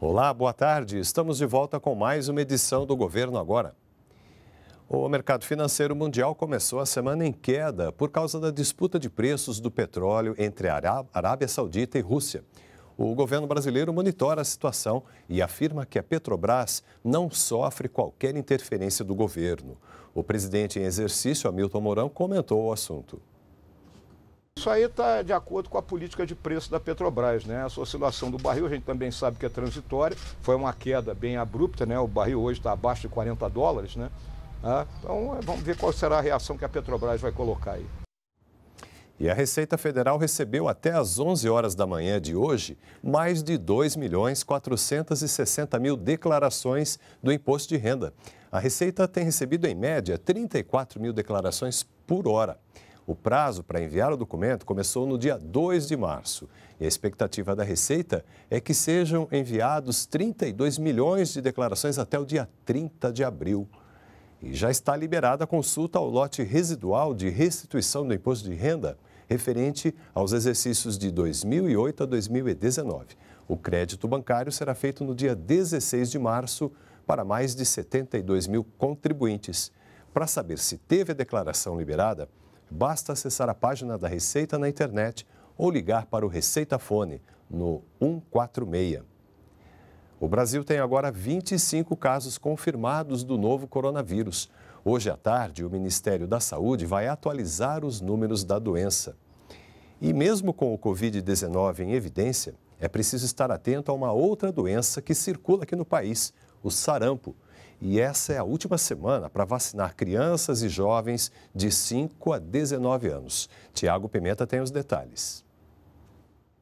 Olá, boa tarde. Estamos de volta com mais uma edição do Governo Agora. O mercado financeiro mundial começou a semana em queda por causa da disputa de preços do petróleo entre a Arábia Saudita e Rússia. O governo brasileiro monitora a situação e afirma que a Petrobras não sofre qualquer interferência do governo. O presidente em exercício, Hamilton Mourão, comentou o assunto isso aí está de acordo com a política de preço da Petrobras, né? Essa oscilação do barril, a gente também sabe que é transitória, foi uma queda bem abrupta, né? O barril hoje está abaixo de 40 dólares, né? Ah, então é, vamos ver qual será a reação que a Petrobras vai colocar aí. E a Receita Federal recebeu até às 11 horas da manhã de hoje mais de 2 milhões 460 mil declarações do imposto de renda. A Receita tem recebido, em média, 34 mil declarações por hora. O prazo para enviar o documento começou no dia 2 de março e a expectativa da Receita é que sejam enviados 32 milhões de declarações até o dia 30 de abril. E já está liberada a consulta ao lote residual de restituição do imposto de renda referente aos exercícios de 2008 a 2019. O crédito bancário será feito no dia 16 de março para mais de 72 mil contribuintes. Para saber se teve a declaração liberada, basta acessar a página da Receita na internet ou ligar para o Receita Fone no 146. O Brasil tem agora 25 casos confirmados do novo coronavírus. Hoje à tarde, o Ministério da Saúde vai atualizar os números da doença. E mesmo com o Covid-19 em evidência, é preciso estar atento a uma outra doença que circula aqui no país, o sarampo. E essa é a última semana para vacinar crianças e jovens de 5 a 19 anos. Tiago Pimenta tem os detalhes.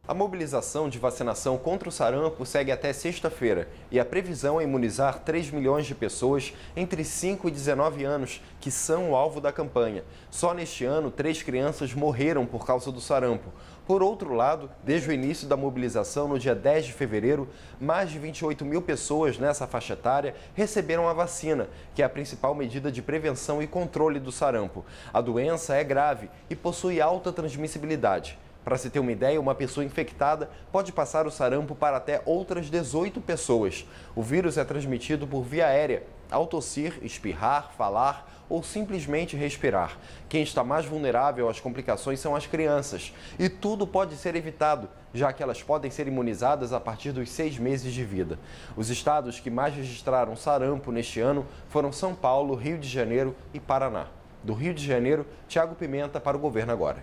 A mobilização de vacinação contra o sarampo segue até sexta-feira e a previsão é imunizar 3 milhões de pessoas entre 5 e 19 anos que são o alvo da campanha. Só neste ano, três crianças morreram por causa do sarampo. Por outro lado, desde o início da mobilização, no dia 10 de fevereiro, mais de 28 mil pessoas nessa faixa etária receberam a vacina, que é a principal medida de prevenção e controle do sarampo. A doença é grave e possui alta transmissibilidade. Para se ter uma ideia, uma pessoa infectada pode passar o sarampo para até outras 18 pessoas. O vírus é transmitido por via aérea, ao tossir, espirrar, falar ou simplesmente respirar. Quem está mais vulnerável às complicações são as crianças. E tudo pode ser evitado, já que elas podem ser imunizadas a partir dos seis meses de vida. Os estados que mais registraram sarampo neste ano foram São Paulo, Rio de Janeiro e Paraná. Do Rio de Janeiro, Tiago Pimenta para o Governo Agora.